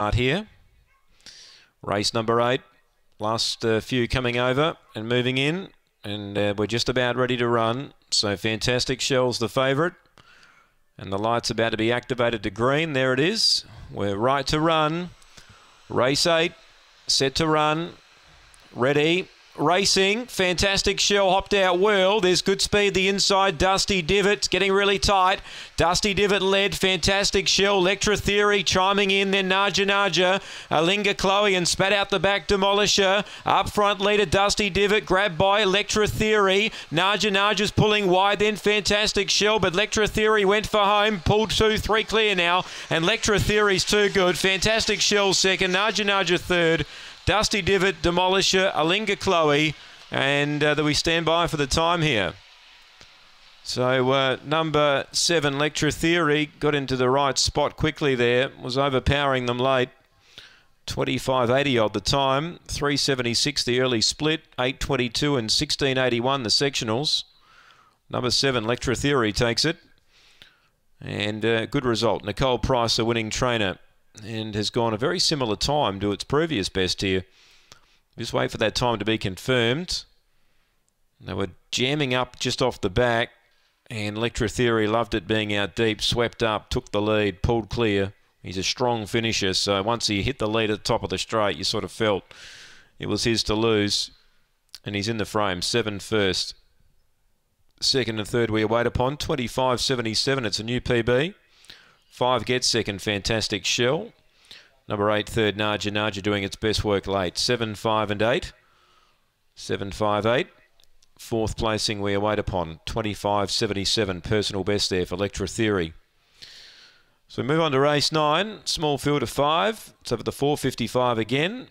start here. Race number eight, last uh, few coming over and moving in, and uh, we're just about ready to run. So Fantastic Shell's the favourite, and the light's about to be activated to green. There it is. We're right to run. Race eight, set to run, ready. Racing, fantastic shell hopped out well. There's good speed the inside. Dusty Divot getting really tight. Dusty Divot led, fantastic shell. Lectra Theory chiming in, then Naja Naja. Alinga Chloe and spat out the back Demolisher. Up front leader Dusty Divot grabbed by Lectra Theory. Naja Naja's pulling wide, then fantastic shell. But Lectra Theory went for home, pulled two, three clear now. And Lectra Theory's too good. Fantastic shell second, Naja Naja third. Dusty Divot, Demolisher, Alinga Chloe, and uh, that we stand by for the time here. So uh, number seven, Lecture Theory, got into the right spot quickly there, was overpowering them late. 2580 odd the time, 376 the early split, 822 and 1681 the sectionals. Number seven, Lecture Theory takes it. And uh, good result. Nicole Price, a winning trainer and has gone a very similar time to its previous best here. Just wait for that time to be confirmed. They were jamming up just off the back, and Electra Theory loved it being out deep, swept up, took the lead, pulled clear. He's a strong finisher, so once he hit the lead at the top of the straight, you sort of felt it was his to lose. And he's in the frame, seven first. Second and third we await upon, 25.77. It's a new PB. Five gets second, Fantastic Shell. Number eight, third, Naja. Naja doing its best work late. Seven, five, and eight. Seven, five, eight. Fourth placing we await upon. 25.77, personal best there for Electra Theory. So we move on to race nine. Small field of five. It's over the 455 again.